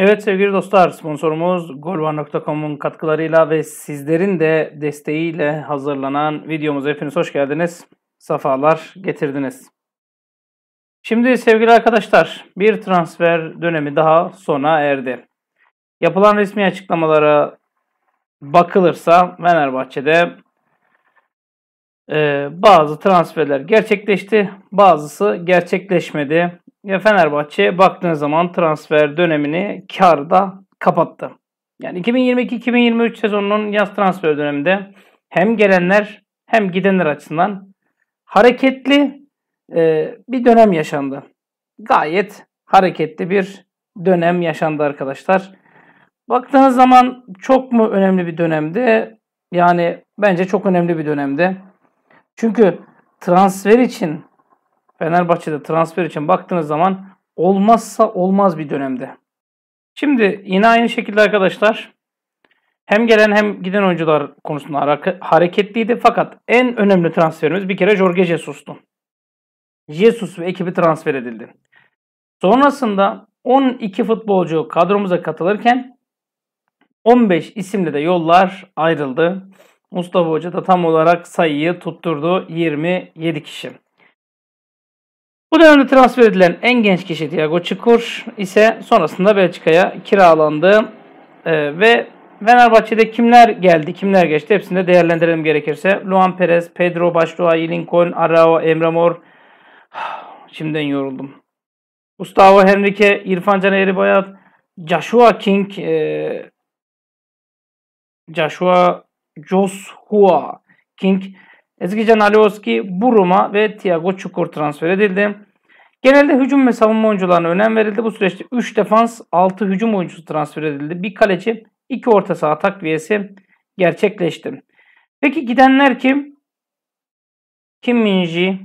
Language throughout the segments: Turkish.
Evet sevgili dostlar sponsorumuz golvan.com'un katkılarıyla ve sizlerin de desteğiyle hazırlanan videomuza hepiniz hoş geldiniz. Safalar getirdiniz. Şimdi sevgili arkadaşlar bir transfer dönemi daha sona erdi. Yapılan resmi açıklamalara bakılırsa Fenerbahçe'de e, bazı transferler gerçekleşti, bazısı gerçekleşmedi. Fenerbahçe baktığınız zaman transfer dönemini karda kapattı. Yani 2022-2023 sezonunun yaz transfer döneminde hem gelenler hem gidenler açısından hareketli e, bir dönem yaşandı. Gayet hareketli bir dönem yaşandı arkadaşlar. Baktığınız zaman çok mu önemli bir dönemdi? Yani bence çok önemli bir dönemdi. Çünkü transfer için Fenerbahçe'de transfer için baktığınız zaman olmazsa olmaz bir dönemde. Şimdi yine aynı şekilde arkadaşlar hem gelen hem giden oyuncular konusunda hareketliydi fakat en önemli transferimiz bir kere Jorge Jesus'tu. Jesus ve ekibi transfer edildi. Sonrasında 12 futbolcu kadromuza katılırken 15 isimle de yollar ayrıldı. Mustafa Hoca da tam olarak sayıyı tutturdu 27 kişi. Bu dönemde transfer edilen en genç kişi Thiago Çukur ise sonrasında Belçika'ya kiralandı. Ee, ve Fenerbahçe'de kimler geldi, kimler geçti hepsini de değerlendirelim gerekirse. Luan Perez, Pedro Başdoğay, Lincoln, Arao, Emre Mor. Şimdiden yoruldum. Gustavo Henrique, İrfan Can Eribayat, Joshua King, e, Joshua Joshua King, Ezgican Alioski, Buruma ve Thiago Çukur transfer edildi. Genelde hücum ve savunma oyuncularına önem verildi. Bu süreçte 3 defans, 6 hücum oyuncusu transfer edildi. Bir kaleci, 2 orta saha takviyesi gerçekleşti. Peki gidenler kim? Kim Minji,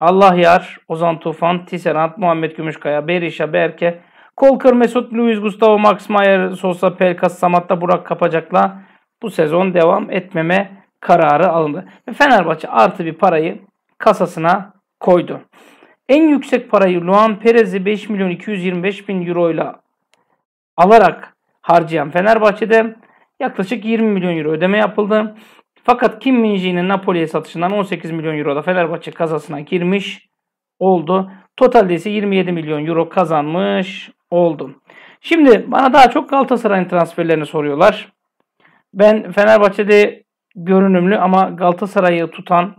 Allah Yar, Ozan Tufan, Tisserant, Muhammed Gümüşkaya, Berisha, Berke, Kolkır, Mesut, Luis Gustavo, Max Mayer, Sosa, Pelkas, Samatta, Burak Kapacak'la bu sezon devam etmeme kararı alındı. Ve Fenerbahçe artı bir parayı kasasına koydu. En yüksek parayı Luan Perez'i 5 milyon 225 bin euro ile alarak harcayan Fenerbahçe'de yaklaşık 20 milyon euro ödeme yapıldı. Fakat Kim Minji'nin Napoli'ye satışından 18 milyon euro da Fenerbahçe kasasına girmiş oldu. Totalde ise 27 milyon euro kazanmış oldu. Şimdi bana daha çok Galatasaray'ın transferlerini soruyorlar. Ben Fenerbahçe'de görünümlü ama Galatasaray'ı tutan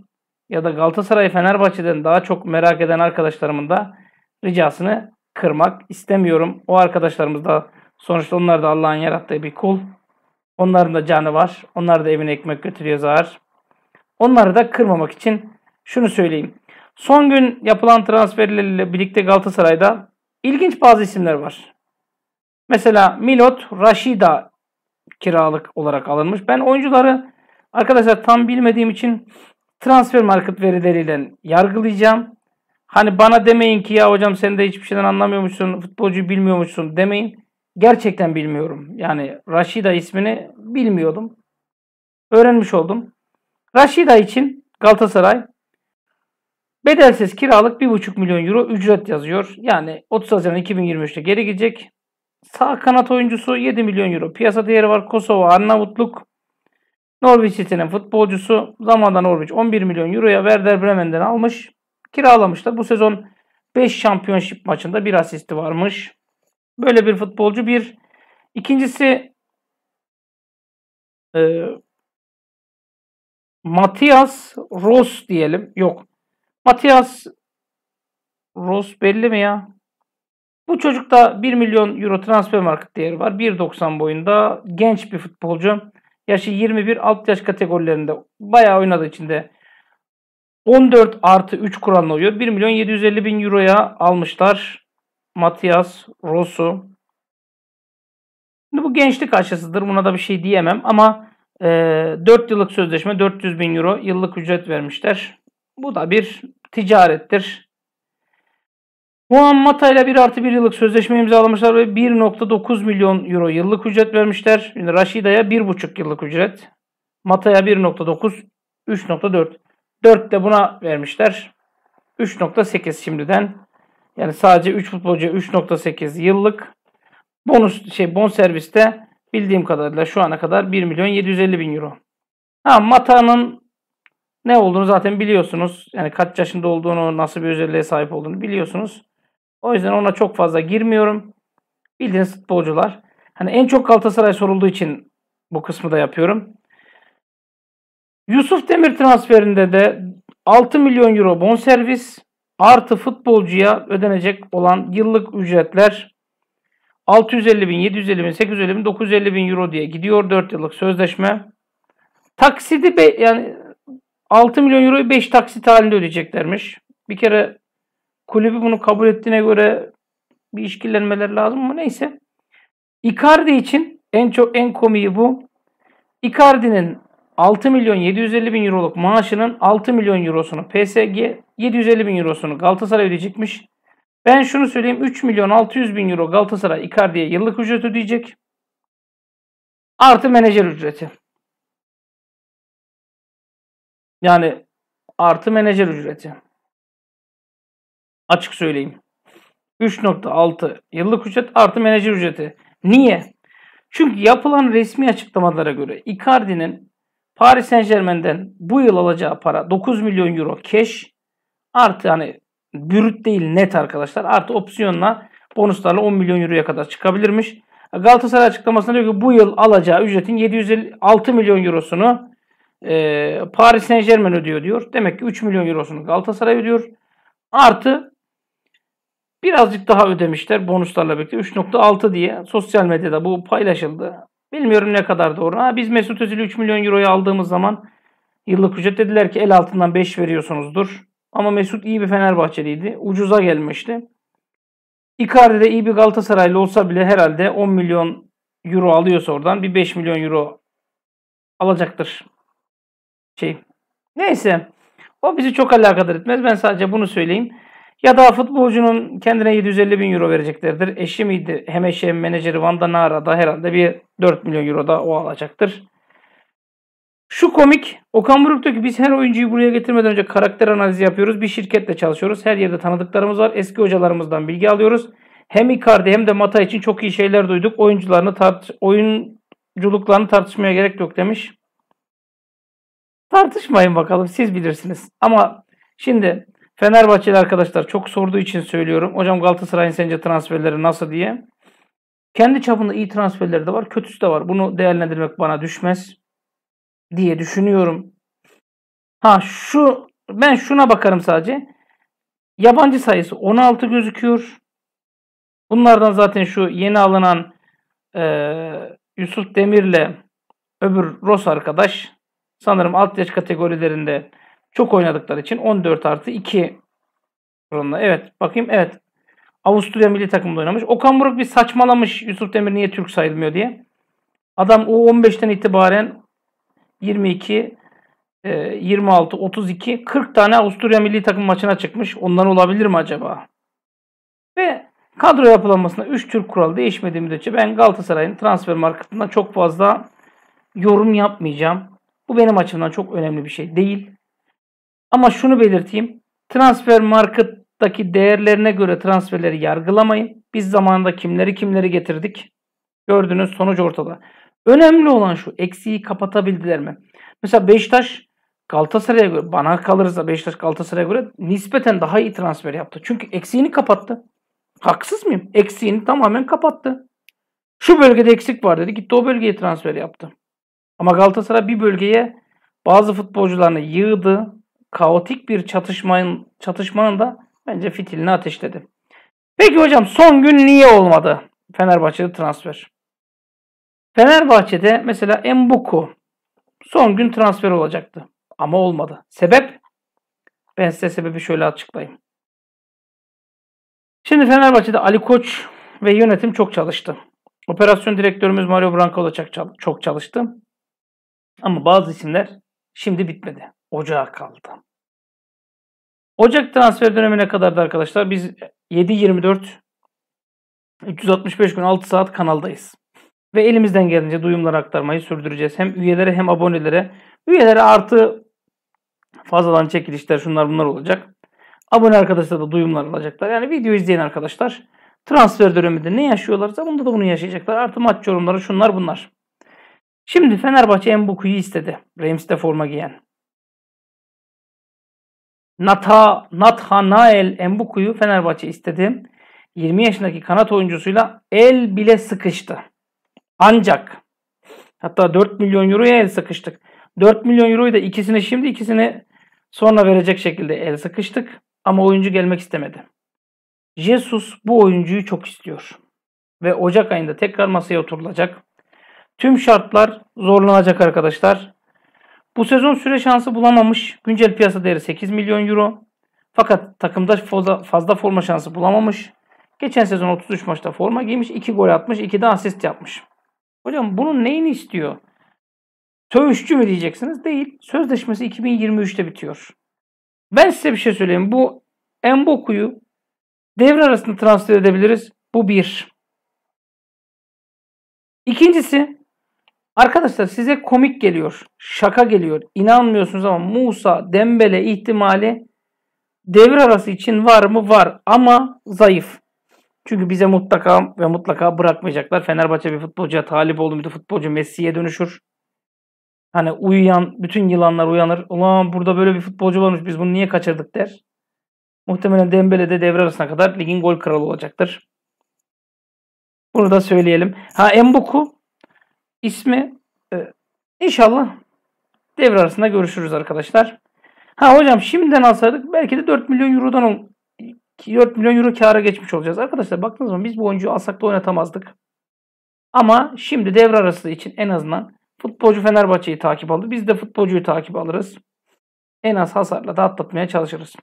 ya da Galatasaray Fenerbahçe'den daha çok merak eden arkadaşlarımın da ricasını kırmak istemiyorum. O arkadaşlarımız da sonuçta onlar da Allah'ın yarattığı bir kul. Onların da canı var. Onlar da evine ekmek götürüyor zar. Onları da kırmamak için şunu söyleyeyim. Son gün yapılan transferlerle birlikte Galatasaray'da ilginç bazı isimler var. Mesela Milot Rashida kiralık olarak alınmış. Ben oyuncuları Arkadaşlar tam bilmediğim için transfer market verileriyle yargılayacağım. Hani bana demeyin ki ya hocam sen de hiçbir şeyden anlamıyormuşsun, futbolcu bilmiyormuşsun demeyin. Gerçekten bilmiyorum. Yani Rashida ismini bilmiyordum. Öğrenmiş oldum. Rashida için Galatasaray bedelsiz kiralık 1,5 milyon euro ücret yazıyor. Yani 30 Haziran 2023'te geri gidecek. Sağ kanat oyuncusu 7 milyon euro. Piyasa değeri var. Kosova, Arnavutluk, Norwich City'nin futbolcusu zamanında Norwich 11 milyon euroya Werder Bremen'den almış. Kiralamışlar. Bu sezon 5 şampiyonşip maçında bir asisti varmış. Böyle bir futbolcu bir. İkincisi e, Matias Ross diyelim. Yok. Matias Ross belli mi ya? Bu çocukta 1 milyon euro transfer market değeri var. 1.90 boyunda genç bir futbolcu. Yaşı 21 alt yaş kategorilerinde bayağı oynadığı için de 14 artı 3 kuralına uyuyor. 1 milyon 750 bin euroya almışlar. Matias Rosu. Şimdi bu gençlik aşısıdır. Buna da bir şey diyemem ama e, 4 yıllık sözleşme 400 bin euro yıllık ücret vermişler. Bu da bir ticarettir. Juan Mata ile 1 artı 1 yıllık sözleşme imzalamışlar ve 1.9 milyon euro yıllık ücret vermişler. Şimdi Raşida'ya 1.5 yıllık ücret. Mata'ya 1.9, 3.4. 4 de buna vermişler. 3.8 şimdiden. Yani sadece 3 futbolcu 3.8 yıllık. Bonus şey bon serviste bildiğim kadarıyla şu ana kadar 1 milyon 750 bin euro. Ha Mata'nın ne olduğunu zaten biliyorsunuz. Yani kaç yaşında olduğunu, nasıl bir özelliğe sahip olduğunu biliyorsunuz. O yüzden ona çok fazla girmiyorum. Bildiğiniz futbolcular. Hani en çok Galatasaray sorulduğu için bu kısmı da yapıyorum. Yusuf Demir transferinde de 6 milyon euro bonservis artı futbolcuya ödenecek olan yıllık ücretler 650 bin, 750 bin, 850 bin, 950 bin euro diye gidiyor 4 yıllık sözleşme. Taksidi yani 6 milyon euroyu 5 taksit halinde ödeyeceklermiş. Bir kere kulübü bunu kabul ettiğine göre bir işkillenmeler lazım mı neyse. Icardi için en çok en komiği bu. Icardi'nin 6 milyon 750 bin euroluk maaşının 6 milyon eurosunu PSG, 750 bin eurosunu Galatasaray ödeyecekmiş. Ben şunu söyleyeyim 3 milyon 600 bin euro Galatasaray Icardi'ye yıllık ücret ödeyecek. Artı menajer ücreti. Yani artı menajer ücreti. Açık söyleyeyim. 3.6 yıllık ücret artı menajer ücreti. Niye? Çünkü yapılan resmi açıklamalara göre Icardi'nin Paris Saint Germain'den bu yıl alacağı para 9 milyon euro cash artı hani bürüt değil net arkadaşlar artı opsiyonla bonuslarla 10 milyon euroya kadar çıkabilirmiş. Galatasaray açıklamasında diyor ki bu yıl alacağı ücretin 756 milyon eurosunu e, Paris Saint Germain ödüyor diyor. Demek ki 3 milyon eurosunu Galatasaray ödüyor. Artı Birazcık daha ödemişler bonuslarla birlikte 3.6 diye sosyal medyada bu paylaşıldı. Bilmiyorum ne kadar doğru. Ha, biz Mesut Özil'i 3 milyon euroya aldığımız zaman yıllık ücret dediler ki el altından 5 veriyorsunuzdur. Ama Mesut iyi bir Fenerbahçeliydi. Ucuza gelmişti. Icardi de iyi bir Galatasaraylı olsa bile herhalde 10 milyon euro alıyorsa oradan bir 5 milyon euro alacaktır. Şey. Neyse. O bizi çok alakadar etmez. Ben sadece bunu söyleyeyim. Ya da futbolcunun kendine 750 bin euro vereceklerdir. Eşi miydi? Hem eşi hem menajeri Vanda da herhalde bir 4 milyon euro da o alacaktır. Şu komik. Okan Buruk diyor ki biz her oyuncuyu buraya getirmeden önce karakter analizi yapıyoruz. Bir şirketle çalışıyoruz. Her yerde tanıdıklarımız var. Eski hocalarımızdan bilgi alıyoruz. Hem Icardi hem de Mata için çok iyi şeyler duyduk. Oyuncularını tart oyunculuklarını tartışmaya gerek yok demiş. Tartışmayın bakalım siz bilirsiniz. Ama şimdi Fenerbahçeli arkadaşlar çok sorduğu için söylüyorum. Hocam Galatasaray'ın sence transferleri nasıl diye. Kendi çapında iyi transferleri de var, kötüsü de var. Bunu değerlendirmek bana düşmez diye düşünüyorum. Ha şu ben şuna bakarım sadece. Yabancı sayısı 16 gözüküyor. Bunlardan zaten şu yeni alınan e, Yusuf Demir'le öbür Ros arkadaş sanırım alt yaş kategorilerinde çok oynadıkları için 14 artı 2 oranla. Evet bakayım evet. Avusturya milli takımında oynamış. Okan Buruk bir saçmalamış Yusuf Demir niye Türk sayılmıyor diye. Adam o 15ten itibaren 22, 26, 32, 40 tane Avusturya milli takım maçına çıkmış. Ondan olabilir mi acaba? Ve kadro yapılanmasında 3 Türk kuralı değişmediği müddetçe ben Galatasaray'ın transfer marketinden çok fazla yorum yapmayacağım. Bu benim açımdan çok önemli bir şey değil. Ama şunu belirteyim. Transfer markettaki değerlerine göre transferleri yargılamayın. Biz zamanında kimleri kimleri getirdik. Gördüğünüz sonuç ortada. Önemli olan şu eksiği kapatabildiler mi? Mesela Beşiktaş Galatasaray'a göre bana kalırsa Beşiktaş Galatasaray'a göre nispeten daha iyi transfer yaptı. Çünkü eksiğini kapattı. Haksız mıyım? Eksiğini tamamen kapattı. Şu bölgede eksik var dedi. Gitti o bölgeye transfer yaptı. Ama Galatasaray bir bölgeye bazı futbolcularını yığdı kaotik bir çatışmanın, çatışmanın da bence fitilini ateşledi. Peki hocam son gün niye olmadı Fenerbahçe'de transfer? Fenerbahçe'de mesela Embuku son gün transfer olacaktı ama olmadı. Sebep? Ben size sebebi şöyle açıklayayım. Şimdi Fenerbahçe'de Ali Koç ve yönetim çok çalıştı. Operasyon direktörümüz Mario Branco da çok çalıştı. Ama bazı isimler şimdi bitmedi. Ocağa kaldı. Ocak transfer dönemine kadar da arkadaşlar biz 7-24 365 gün 6 saat kanaldayız. Ve elimizden geldiğince duyumları aktarmayı sürdüreceğiz. Hem üyelere hem abonelere. Üyelere artı fazladan çekilişler şunlar bunlar olacak. Abone arkadaşlar da duyumlar alacaklar. Yani video izleyen arkadaşlar transfer döneminde ne yaşıyorlarsa bunda da bunu yaşayacaklar. Artı maç yorumları şunlar bunlar. Şimdi Fenerbahçe Mbuku'yu istedi. Rams'te forma giyen. Nata, Nael, Embuku'yu Fenerbahçe istedi. 20 yaşındaki kanat oyuncusuyla el bile sıkıştı. Ancak hatta 4 milyon euroya el sıkıştık. 4 milyon euroyu da ikisini şimdi ikisini sonra verecek şekilde el sıkıştık. Ama oyuncu gelmek istemedi. Jesus bu oyuncuyu çok istiyor. Ve Ocak ayında tekrar masaya oturulacak. Tüm şartlar zorlanacak arkadaşlar. Bu sezon süre şansı bulamamış. Güncel piyasa değeri 8 milyon euro. Fakat takımda fazla, forma şansı bulamamış. Geçen sezon 33 maçta forma giymiş. 2 gol atmış. 2 de asist yapmış. Hocam bunun neyini istiyor? Sövüşçü mü diyeceksiniz? Değil. Sözleşmesi 2023'te bitiyor. Ben size bir şey söyleyeyim. Bu Emboku'yu devre arasında transfer edebiliriz. Bu bir. İkincisi Arkadaşlar size komik geliyor, şaka geliyor. İnanmıyorsunuz ama Musa Dembele ihtimali devir arası için var mı? Var ama zayıf. Çünkü bize mutlaka ve mutlaka bırakmayacaklar. Fenerbahçe bir futbolcuya talip oldu bir futbolcu Messi'ye dönüşür. Hani uyuyan bütün yılanlar uyanır. Ulan burada böyle bir futbolcu varmış biz bunu niye kaçırdık der. Muhtemelen Dembele de devre arasına kadar ligin gol kralı olacaktır. Bunu da söyleyelim. Ha Embuku ismi. E, inşallah devre arasında görüşürüz arkadaşlar. Ha hocam şimdiden alsaydık belki de 4 milyon eurodan 4 milyon euro kâra geçmiş olacağız. Arkadaşlar baktınız mı biz bu oyuncuyu alsak da oynatamazdık. Ama şimdi devre arası için en azından futbolcu Fenerbahçe'yi takip aldı. Biz de futbolcuyu takip alırız. En az hasarla da atlatmaya çalışırız.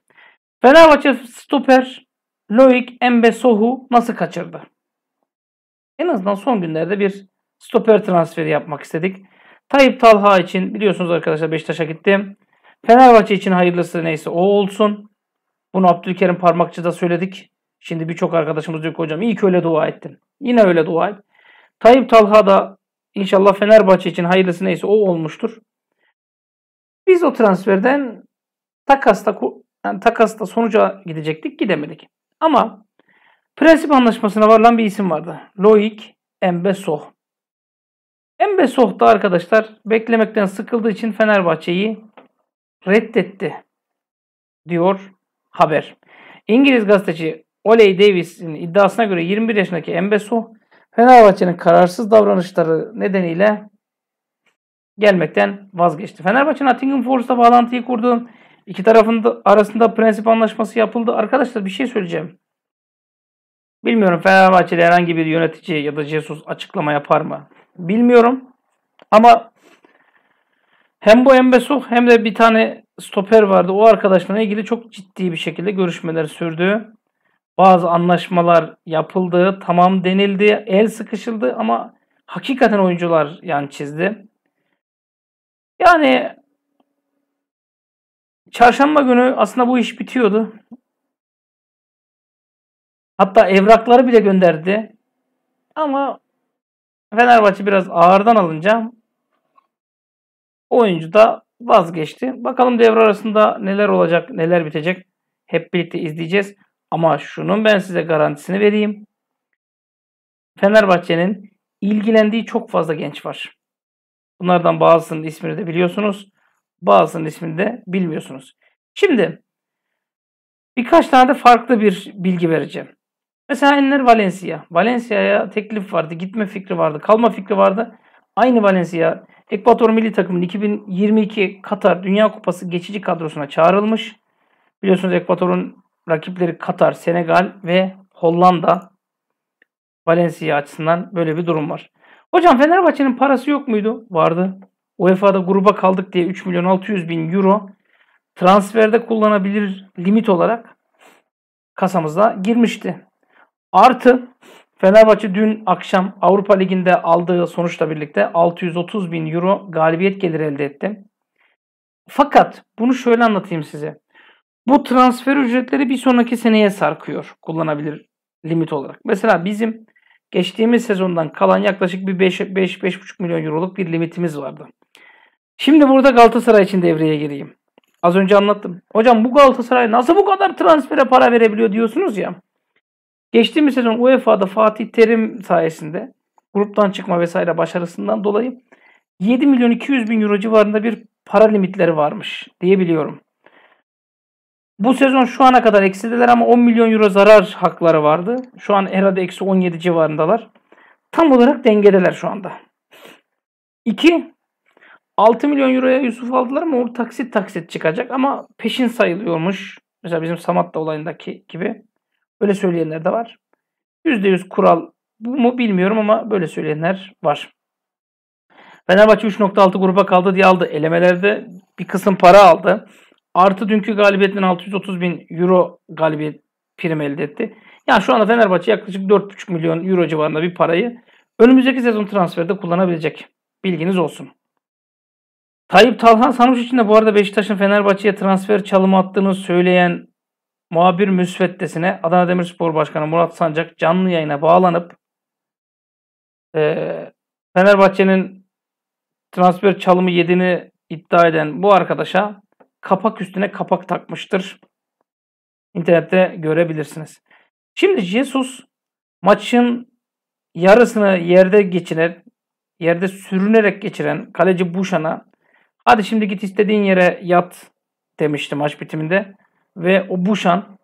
Fenerbahçe stoper Loic Embesohu nasıl kaçırdı? En azından son günlerde bir stoper transferi yapmak istedik. Tayyip Talha için biliyorsunuz arkadaşlar Beşiktaş'a gittim. Fenerbahçe için hayırlısı neyse o olsun. Bunu Abdülkerim Parmakçı'da söyledik. Şimdi birçok arkadaşımız diyor ki hocam iyi ki öyle dua ettin. Yine öyle dua et. Tayyip Talha da inşallah Fenerbahçe için hayırlısı neyse o olmuştur. Biz o transferden takasta yani takasta sonuca gidecektik gidemedik. Ama prensip anlaşmasına varılan bir isim vardı. Loic Embeso. Embe Soh'ta arkadaşlar beklemekten sıkıldığı için Fenerbahçe'yi reddetti diyor haber. İngiliz gazeteci Oley Davis'in iddiasına göre 21 yaşındaki Embe Soh Fenerbahçe'nin kararsız davranışları nedeniyle gelmekten vazgeçti. Fenerbahçe Nottingham Forest'a bağlantıyı kurdu. İki tarafın arasında prensip anlaşması yapıldı. Arkadaşlar bir şey söyleyeceğim. Bilmiyorum Fenerbahçe'de herhangi bir yönetici ya da Jesus açıklama yapar mı? bilmiyorum. Ama hem bu Embesu hem de bir tane stoper vardı. O arkadaşla ilgili çok ciddi bir şekilde görüşmeler sürdü. Bazı anlaşmalar yapıldı, tamam denildi, el sıkışıldı ama hakikaten oyuncular yan çizdi. Yani çarşamba günü aslında bu iş bitiyordu. Hatta evrakları bile gönderdi. Ama Fenerbahçe biraz ağırdan alınca oyuncu da vazgeçti. Bakalım devre arasında neler olacak, neler bitecek. Hep birlikte izleyeceğiz. Ama şunun ben size garantisini vereyim. Fenerbahçe'nin ilgilendiği çok fazla genç var. Bunlardan bazısının ismini de biliyorsunuz. Bazısının ismini de bilmiyorsunuz. Şimdi birkaç tane de farklı bir bilgi vereceğim. Mesela Enner Valencia. Valencia'ya teklif vardı, gitme fikri vardı, kalma fikri vardı. Aynı Valencia Ekvator milli takımının 2022 Katar Dünya Kupası geçici kadrosuna çağrılmış. Biliyorsunuz Ekvator'un rakipleri Katar, Senegal ve Hollanda. Valencia açısından böyle bir durum var. Hocam Fenerbahçe'nin parası yok muydu? Vardı. UEFA'da gruba kaldık diye 3 milyon 600 bin euro transferde kullanabilir limit olarak kasamızda girmişti. Artı Fenerbahçe dün akşam Avrupa Ligi'nde aldığı sonuçla birlikte 630 bin euro galibiyet geliri elde etti. Fakat bunu şöyle anlatayım size. Bu transfer ücretleri bir sonraki seneye sarkıyor kullanabilir limit olarak. Mesela bizim geçtiğimiz sezondan kalan yaklaşık bir 5-5,5 milyon euroluk bir limitimiz vardı. Şimdi burada Galatasaray için devreye gireyim. Az önce anlattım. Hocam bu Galatasaray nasıl bu kadar transfere para verebiliyor diyorsunuz ya. Geçtiğimiz sezon UEFA'da Fatih Terim sayesinde gruptan çıkma vesaire başarısından dolayı 7 milyon 200 bin euro civarında bir para limitleri varmış diyebiliyorum. Bu sezon şu ana kadar eksildiler ama 10 milyon euro zarar hakları vardı. Şu an herhalde eksi 17 civarındalar. Tam olarak dengedeler şu anda. 2. 6 milyon euroya Yusuf aldılar ama o taksit taksit çıkacak ama peşin sayılıyormuş. Mesela bizim Samat'la olayındaki gibi. Öyle söyleyenler de var. %100 kural mu bilmiyorum ama böyle söyleyenler var. Fenerbahçe 3.6 gruba kaldı diye aldı. Elemelerde bir kısım para aldı. Artı dünkü galibiyetten 630 bin euro galibiyet prim elde etti. Yani şu anda Fenerbahçe yaklaşık 4,5 milyon euro civarında bir parayı önümüzdeki sezon transferde kullanabilecek. Bilginiz olsun. Tayyip Talhan Sanuç için de bu arada Beşiktaş'ın Fenerbahçe'ye transfer çalımı attığını söyleyen muhabir müsveddesine Adana Demirspor Başkanı Murat Sancak canlı yayına bağlanıp e, Fenerbahçe'nin transfer çalımı yediğini iddia eden bu arkadaşa kapak üstüne kapak takmıştır. İnternette görebilirsiniz. Şimdi Jesus maçın yarısını yerde geçiren, yerde sürünerek geçiren kaleci Buşan'a hadi şimdi git istediğin yere yat demişti maç bitiminde ve Obuşan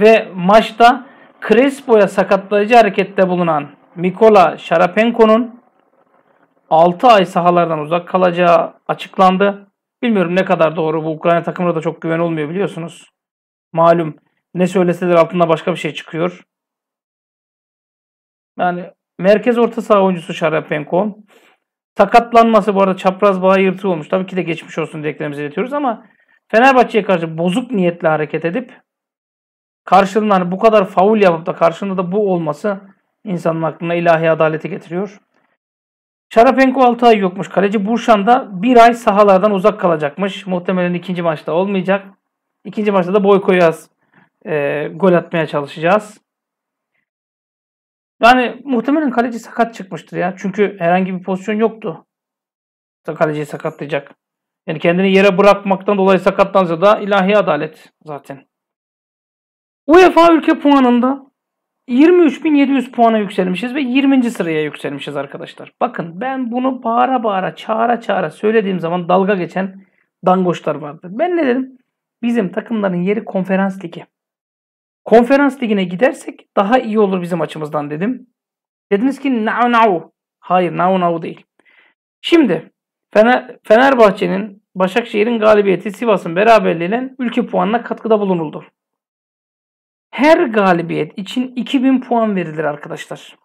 ve maçta Crespo'ya sakatlayıcı harekette bulunan Mikola Sharapenko'nun 6 ay sahalardan uzak kalacağı açıklandı. Bilmiyorum ne kadar doğru. Bu Ukrayna takımına da çok güven olmuyor biliyorsunuz. Malum ne söyleseler altında başka bir şey çıkıyor. Yani merkez orta saha oyuncusu Sharapenko Sakatlanması bu arada çapraz bağı yırtığı olmuş. Tabii ki de geçmiş olsun dileklerimizi iletiyoruz ama Fenerbahçe'ye karşı bozuk niyetle hareket edip karşılığında hani bu kadar faul yapıp da karşılığında da bu olması insanın aklına ilahi adaleti getiriyor. Şarapenko 6 ay yokmuş. Kaleci Burşan da 1 ay sahalardan uzak kalacakmış. Muhtemelen ikinci maçta olmayacak. İkinci maçta da boy koyacağız. E, gol atmaya çalışacağız. Yani muhtemelen kaleci sakat çıkmıştır ya. Çünkü herhangi bir pozisyon yoktu. Kaleciyi sakatlayacak. Yani kendini yere bırakmaktan dolayı sakatlansa da ilahi adalet zaten. UEFA ülke puanında 23.700 puana yükselmişiz ve 20. sıraya yükselmişiz arkadaşlar. Bakın ben bunu bağıra bağıra çağıra çağıra söylediğim zaman dalga geçen dangoşlar vardı. Ben ne dedim? Bizim takımların yeri konferans ligi. Konferans ligine gidersek daha iyi olur bizim açımızdan dedim. Dediniz ki nao nao. Hayır nao nao değil. Şimdi Fener, Fenerbahçe'nin Başakşehir'in galibiyeti Sivas'ın beraberliğiyle ülke puanına katkıda bulunuldu. Her galibiyet için 2000 puan verilir arkadaşlar.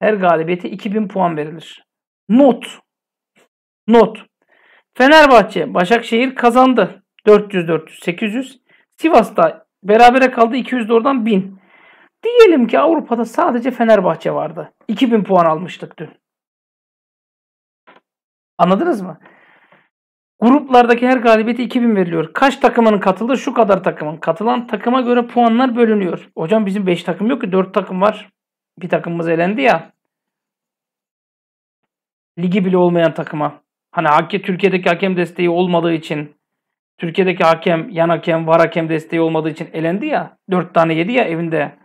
Her galibiyete 2000 puan verilir. Not. Not. Fenerbahçe, Başakşehir kazandı. 400, 400, 800. Sivas'ta berabere kaldı 200 oradan 1000. Diyelim ki Avrupa'da sadece Fenerbahçe vardı. 2000 puan almıştık dün. Anladınız mı? Gruplardaki her galibiyete 2000 veriliyor. Kaç takımın katıldı? Şu kadar takımın. Katılan takıma göre puanlar bölünüyor. Hocam bizim 5 takım yok ki 4 takım var. Bir takımımız elendi ya. Ligi bile olmayan takıma. Hani hakem, Türkiye'deki hakem desteği olmadığı için Türkiye'deki hakem, yan hakem, var hakem desteği olmadığı için elendi ya. 4 tane yedi ya evinde.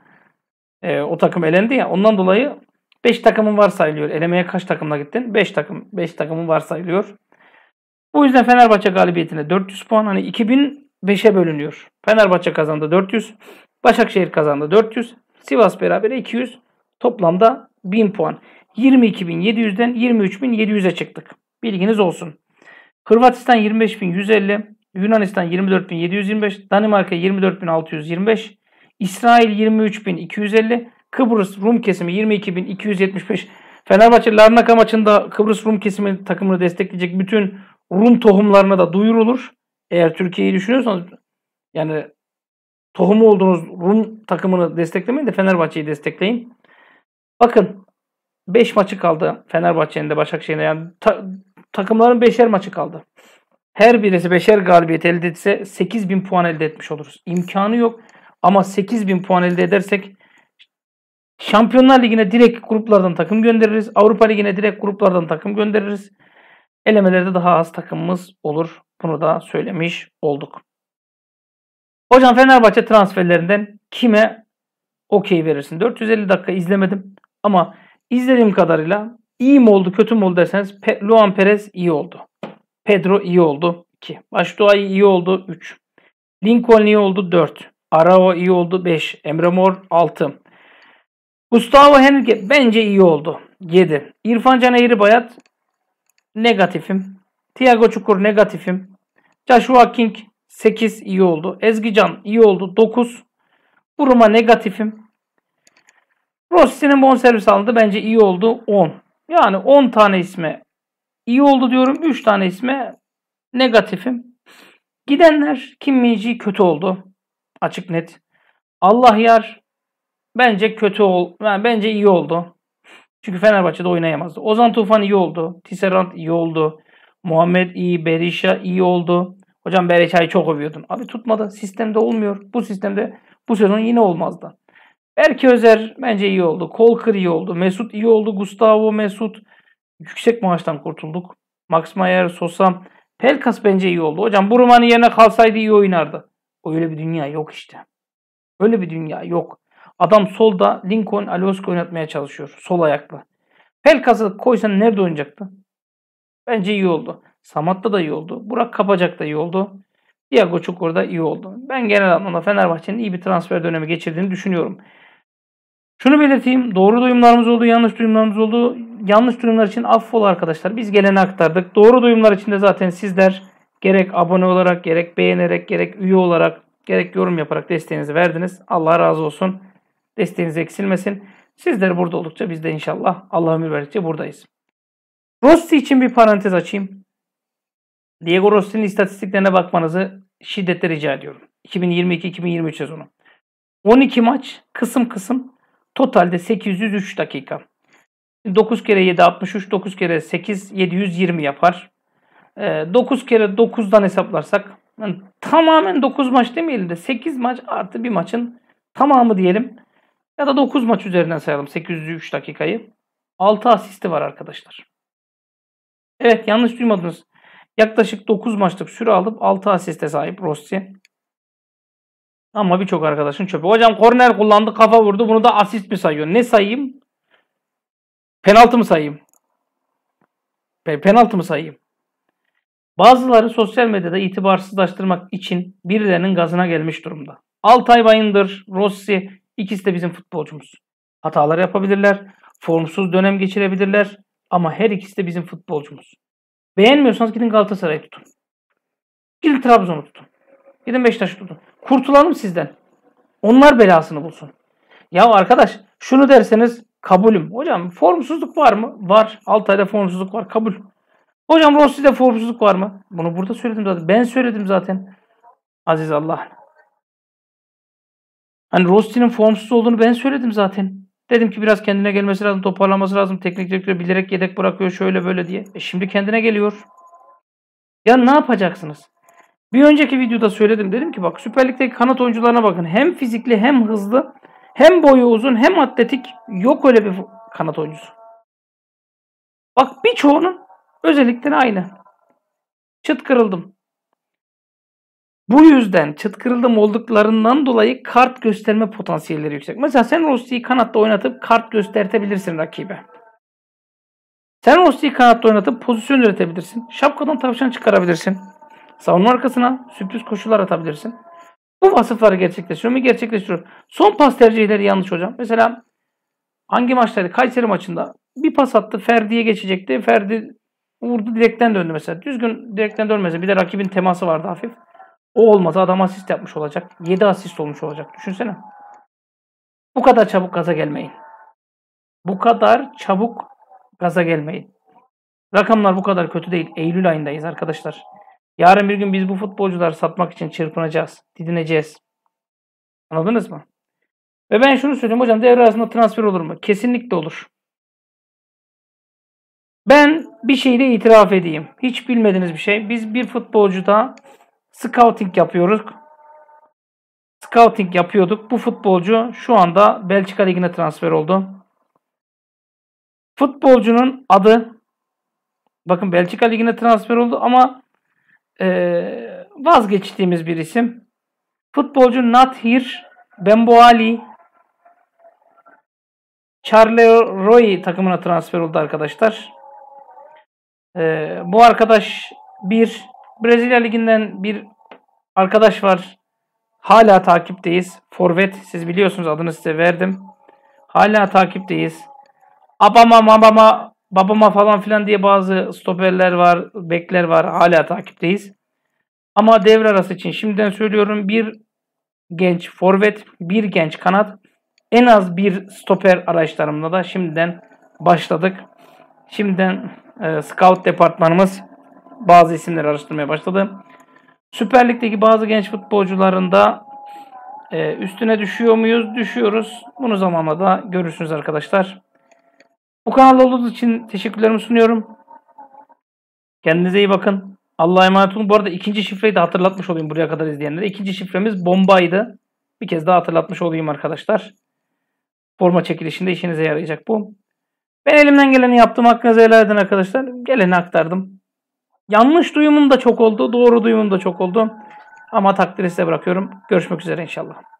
E, o takım elendi ya. Ondan dolayı 5 takımın var sayılıyor. Elemeye kaç takımla gittin? 5 takım. 5 takımın var sayılıyor. Bu yüzden Fenerbahçe galibiyetine 400 puan. Hani 2005'e bölünüyor. Fenerbahçe kazandı 400. Başakşehir kazandı 400. Sivas beraber 200. Toplamda 1000 puan. 22.700'den 23.700'e çıktık. Bilginiz olsun. Hırvatistan 25.150, Yunanistan 24.725, Danimarka 24.625, İsrail 23.250, Kıbrıs Rum kesimi 22.275. Fenerbahçe Larnaka maçında Kıbrıs Rum kesimi takımını destekleyecek bütün Rum tohumlarına da duyurulur. Eğer Türkiye'yi düşünüyorsanız yani tohumu olduğunuz Rum takımını desteklemeyin de Fenerbahçe'yi destekleyin. Bakın 5 maçı kaldı Fenerbahçe'nin de Başakşehir'in Yani ta, takımların 5'er maçı kaldı. Her birisi 5'er galibiyet elde etse 8000 puan elde etmiş oluruz. İmkanı yok ama 8000 puan elde edersek Şampiyonlar Ligi'ne direkt gruplardan takım göndeririz. Avrupa Ligi'ne direkt gruplardan takım göndeririz. Elemelerde daha az takımımız olur. Bunu da söylemiş olduk. Hocam Fenerbahçe transferlerinden kime okey verirsin? 450 dakika izlemedim ama izlediğim kadarıyla iyi mi oldu kötü mü oldu derseniz Pe Luan Perez iyi oldu. Pedro iyi oldu 2. Başdoğay iyi oldu 3. Lincoln iyi oldu 4. Arao iyi oldu 5. Emre Mor 6. Gustavo Henrique bence iyi oldu. 7. İrfan Can Eğri Bayat negatifim. Thiago Çukur negatifim. Joshua King 8 iyi oldu. Ezgi can iyi oldu. 9. Buruma negatifim. Rossi'nin bonservis alındı. Bence iyi oldu. 10. Yani 10 tane isme iyi oldu diyorum. 3 tane isme negatifim. Gidenler Kim Minji kötü oldu. Açık net. Allah yar Bence kötü ol, yani bence iyi oldu. Çünkü Fenerbahçe'de oynayamazdı. Ozan Tufan iyi oldu. Tisserand iyi oldu. Muhammed iyi, Berisha iyi oldu. Hocam Berisha'yı çok övüyordun. Abi tutmadı. Sistemde olmuyor. Bu sistemde bu sezon yine olmazdı. Berke Özer bence iyi oldu. Kolkır iyi oldu. Mesut iyi oldu. Gustavo Mesut. Yüksek maaştan kurtulduk. Max Mayer, Sosa. Pelkas bence iyi oldu. Hocam bu Rumani yerine kalsaydı iyi oynardı. Öyle bir dünya yok işte. Öyle bir dünya yok. Adam solda Lincoln Alonso oynatmaya çalışıyor. Sol ayaklı. Pelkas'ı koysan nerede oynayacaktı? Bence iyi oldu. Samat'ta da iyi oldu. Burak Kapacak da iyi oldu. Diago Çukur da iyi oldu. Ben genel anlamda Fenerbahçe'nin iyi bir transfer dönemi geçirdiğini düşünüyorum. Şunu belirteyim. Doğru duyumlarımız oldu, yanlış duyumlarımız oldu. Yanlış duyumlar için affol arkadaşlar. Biz geleni aktardık. Doğru duyumlar için de zaten sizler gerek abone olarak, gerek beğenerek, gerek üye olarak, gerek yorum yaparak desteğinizi verdiniz. Allah razı olsun. Desteğiniz eksilmesin. Sizler burada oldukça biz de inşallah Allah ömür verdikçe buradayız. Rossi için bir parantez açayım. Diego Rossi'nin istatistiklerine bakmanızı şiddetle rica ediyorum. 2022-2023 sezonu. 12 maç kısım kısım totalde 803 dakika. 9 kere 7 63, 9 kere 8 720 yapar. 9 ee, kere 9'dan hesaplarsak yani tamamen 9 maç demeyelim de 8 maç artı bir maçın tamamı diyelim. Ya da 9 maç üzerinden sayalım 803 dakikayı. 6 asisti var arkadaşlar. Evet yanlış duymadınız. Yaklaşık 9 maçlık süre alıp 6 asiste sahip Rossi. Ama birçok arkadaşın çöpü. Hocam korner kullandı kafa vurdu bunu da asist mi sayıyor? Ne sayayım? Penaltı mı sayayım? Penaltı mı sayayım? Bazıları sosyal medyada itibarsızlaştırmak için birilerinin gazına gelmiş durumda. Altay Bayındır, Rossi İkisi de bizim futbolcumuz. Hatalar yapabilirler, formsuz dönem geçirebilirler ama her ikisi de bizim futbolcumuz. Beğenmiyorsanız gidin Galatasaray'ı tutun. Gidin Trabzon'u tutun. Gidin Beşiktaş'ı tutun. Kurtulalım sizden. Onlar belasını bulsun. Ya arkadaş şunu derseniz kabulüm. Hocam formsuzluk var mı? Var. 6 ayda formsuzluk var. Kabul. Hocam Rossi'de formsuzluk var mı? Bunu burada söyledim zaten. Ben söyledim zaten. Aziz Allah. Hani Rosti'nin formsuz olduğunu ben söyledim zaten. Dedim ki biraz kendine gelmesi lazım, toparlanması lazım. Teknik direktör bilerek yedek bırakıyor şöyle böyle diye. E şimdi kendine geliyor. Ya ne yapacaksınız? Bir önceki videoda söyledim. Dedim ki bak Süper Lig'deki kanat oyuncularına bakın. Hem fizikli hem hızlı hem boyu uzun hem atletik yok öyle bir kanat oyuncusu. Bak birçoğunun özellikleri aynı. Çıt kırıldım. Bu yüzden çıt kırıldım olduklarından dolayı kart gösterme potansiyelleri yüksek. Mesela sen Rossi'yi kanatta oynatıp kart göstertebilirsin rakibe. Sen Rossi'yi kanatta oynatıp pozisyon üretebilirsin. Şapkadan tavşan çıkarabilirsin. Savunma arkasına sürpriz koşular atabilirsin. Bu vasıfları gerçekleştiriyor mu? Gerçekleştiriyor. Son pas tercihleri yanlış hocam. Mesela hangi maçtaydı? Kayseri maçında bir pas attı. Ferdi'ye geçecekti. Ferdi vurdu direkten döndü mesela. Düzgün direkten dönmezdi. Bir de rakibin teması vardı hafif. O olmaz, adam asist yapmış olacak. 7 asist olmuş olacak. Düşünsene. Bu kadar çabuk gaza gelmeyin. Bu kadar çabuk gaza gelmeyin. Rakamlar bu kadar kötü değil. Eylül ayındayız arkadaşlar. Yarın bir gün biz bu futbolcuları satmak için çırpınacağız, didineceğiz. Anladınız mı? Ve ben şunu söyleyeyim hocam devre arasında transfer olur mu? Kesinlikle olur. Ben bir şeyde itiraf edeyim. Hiç bilmediğiniz bir şey. Biz bir futbolcuda scouting yapıyoruz. Scouting yapıyorduk. Bu futbolcu şu anda Belçika Ligi'ne transfer oldu. Futbolcunun adı bakın Belçika Ligi'ne transfer oldu ama e, vazgeçtiğimiz bir isim. Futbolcu Nathir Bemboali Charleroi takımına transfer oldu arkadaşlar. Ee, bu arkadaş bir Brezilya Ligi'nden bir arkadaş var. Hala takipteyiz. Forvet siz biliyorsunuz adını size verdim. Hala takipteyiz. Abama mabama babama falan filan diye bazı stoperler var, bekler var. Hala takipteyiz. Ama devre arası için şimdiden söylüyorum bir genç forvet, bir genç kanat, en az bir stoper araçlarımla da şimdiden başladık. Şimdiden e, scout departmanımız bazı isimleri araştırmaya başladı. Süper Lig'deki bazı genç futbolcuların da e, üstüne düşüyor muyuz? Düşüyoruz. Bunu zamanla da görürsünüz arkadaşlar. Bu kanalda olduğunuz için teşekkürlerimi sunuyorum. Kendinize iyi bakın. Allah'a emanet olun. Bu arada ikinci şifreyi de hatırlatmış olayım buraya kadar izleyenlere. İkinci şifremiz bombaydı. Bir kez daha hatırlatmış olayım arkadaşlar. Forma çekilişinde işinize yarayacak bu. Ben elimden geleni yaptım. Hakkınızı helal edin arkadaşlar. Geleni aktardım. Yanlış duyumum da çok oldu, doğru duyumum da çok oldu. Ama takdiri size bırakıyorum. Görüşmek üzere inşallah.